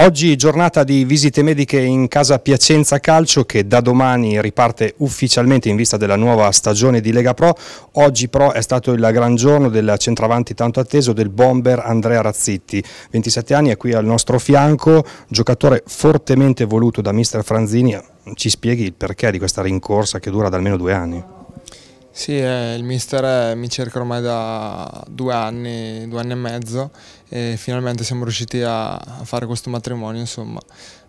Oggi giornata di visite mediche in casa Piacenza Calcio che da domani riparte ufficialmente in vista della nuova stagione di Lega Pro. Oggi però è stato il gran giorno del centravanti tanto atteso del bomber Andrea Razzitti. 27 anni è qui al nostro fianco, giocatore fortemente voluto da mister Franzini. Ci spieghi il perché di questa rincorsa che dura da almeno due anni? Sì, eh, il mister mi cerca ormai da due anni, due anni e mezzo e finalmente siamo riusciti a, a fare questo matrimonio. Insomma.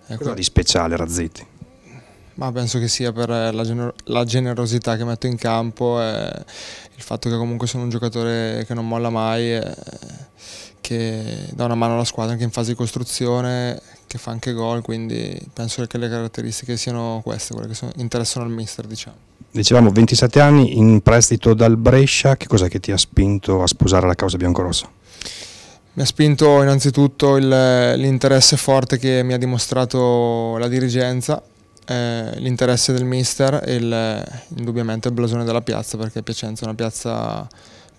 Ecco. Cosa di speciale Razzetti? Ma penso che sia per eh, la, gener la generosità che metto in campo e il fatto che comunque sono un giocatore che non molla mai. E, che dà una mano alla squadra anche in fase di costruzione, che fa anche gol, quindi penso che le caratteristiche siano queste, quelle che sono, interessano al mister diciamo. Dicevamo 27 anni in prestito dal Brescia, che cos'è che ti ha spinto a sposare la causa biancorossa? Mi ha spinto innanzitutto il, l'interesse forte che mi ha dimostrato la dirigenza, eh, l'interesse del mister e il, indubbiamente il blasone della piazza, perché Piacenza è una piazza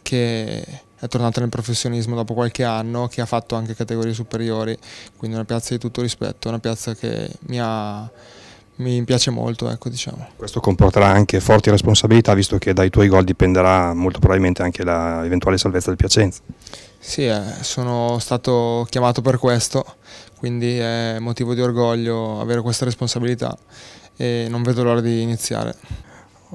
che è tornata nel professionismo dopo qualche anno, che ha fatto anche categorie superiori, quindi una piazza di tutto rispetto, una piazza che mi, ha, mi piace molto, ecco, diciamo. Questo comporterà anche forti responsabilità, visto che dai tuoi gol dipenderà molto probabilmente anche l'eventuale salvezza del Piacenza. Sì, eh, sono stato chiamato per questo, quindi è motivo di orgoglio avere questa responsabilità e non vedo l'ora di iniziare.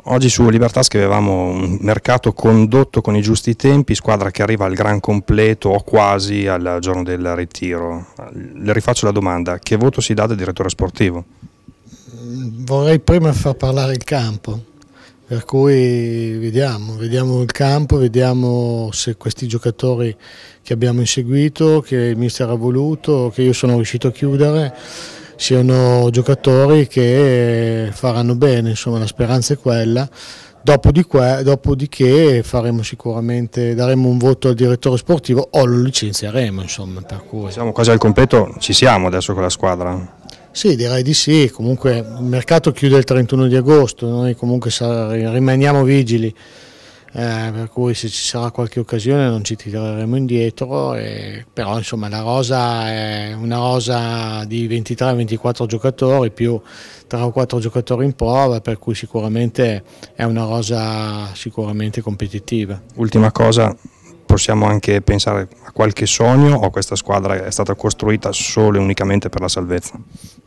Oggi su Libertà scrivevamo un mercato condotto con i giusti tempi, squadra che arriva al gran completo o quasi al giorno del ritiro. Le rifaccio la domanda, che voto si dà del direttore sportivo? Vorrei prima far parlare il campo, per cui vediamo, vediamo il campo, vediamo se questi giocatori che abbiamo inseguito, che il mister ha voluto, che io sono riuscito a chiudere siano giocatori che faranno bene, insomma la speranza è quella. Dopodiché, dopodiché faremo sicuramente, daremo un voto al direttore sportivo o lo licenzieremo. Insomma, per cui. Siamo quasi al completo, ci siamo adesso con la squadra. Sì, direi di sì, comunque il mercato chiude il 31 di agosto, noi comunque rimaniamo vigili eh, per cui se ci sarà qualche occasione non ci tireremo indietro, e, però insomma la rosa è una rosa di 23-24 giocatori più 3 o 4 giocatori in prova, per cui sicuramente è una rosa sicuramente competitiva. Ultima cosa, possiamo anche pensare a qualche sogno o questa squadra è stata costruita solo e unicamente per la salvezza?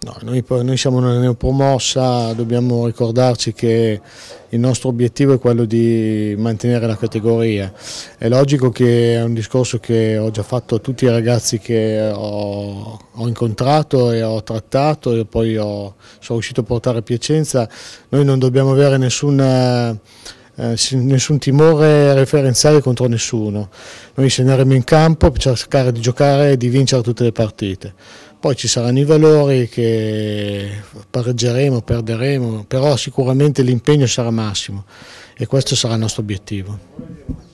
No, noi, noi siamo una neopromossa, dobbiamo ricordarci che il nostro obiettivo è quello di mantenere la categoria. È logico che è un discorso che ho già fatto a tutti i ragazzi che ho, ho incontrato e ho trattato e poi ho, sono riuscito a portare a Piacenza. Noi non dobbiamo avere nessun eh, nessun timore referenziale contro nessuno. Noi se andremo in campo per cercare di giocare e di vincere tutte le partite. Poi ci saranno i valori che pareggeremo, perderemo, però sicuramente l'impegno sarà massimo e questo sarà il nostro obiettivo.